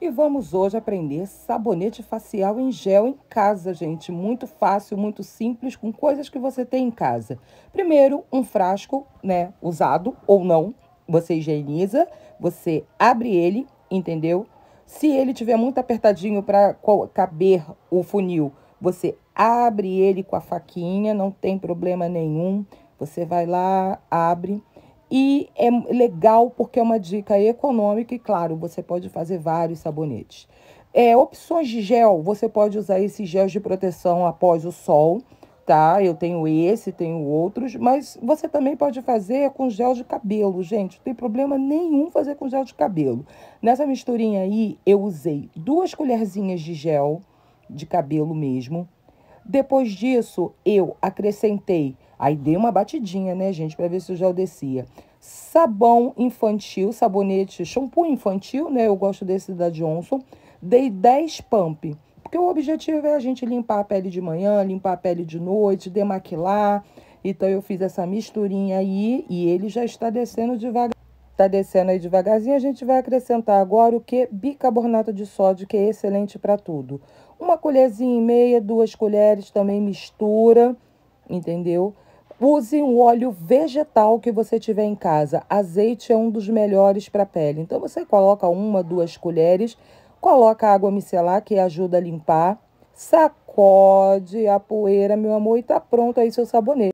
E vamos hoje aprender sabonete facial em gel em casa, gente. Muito fácil, muito simples, com coisas que você tem em casa. Primeiro, um frasco, né, usado ou não, você higieniza, você abre ele, entendeu? Se ele tiver muito apertadinho para caber o funil, você abre ele com a faquinha, não tem problema nenhum. Você vai lá, abre e é legal porque é uma dica econômica e, claro, você pode fazer vários sabonetes. É, opções de gel, você pode usar esses gels de proteção após o sol, tá? Eu tenho esse, tenho outros, mas você também pode fazer com gel de cabelo, gente. Não tem problema nenhum fazer com gel de cabelo. Nessa misturinha aí, eu usei duas colherzinhas de gel de cabelo mesmo, depois disso, eu acrescentei, aí dei uma batidinha, né, gente, para ver se o gel descia. Sabão infantil, sabonete, shampoo infantil, né? Eu gosto desse da Johnson. Dei 10 pump, porque o objetivo é a gente limpar a pele de manhã, limpar a pele de noite, demaquilar. Então eu fiz essa misturinha aí e ele já está descendo devagar. Tá descendo aí devagarzinho, a gente vai acrescentar agora o que? Bicarbonato de sódio, que é excelente para tudo. Uma colherzinha e meia, duas colheres, também mistura, entendeu? Use um óleo vegetal que você tiver em casa. Azeite é um dos melhores para pele. Então você coloca uma, duas colheres, coloca água micelar que ajuda a limpar, sacode a poeira, meu amor, e tá pronto aí seu sabonete.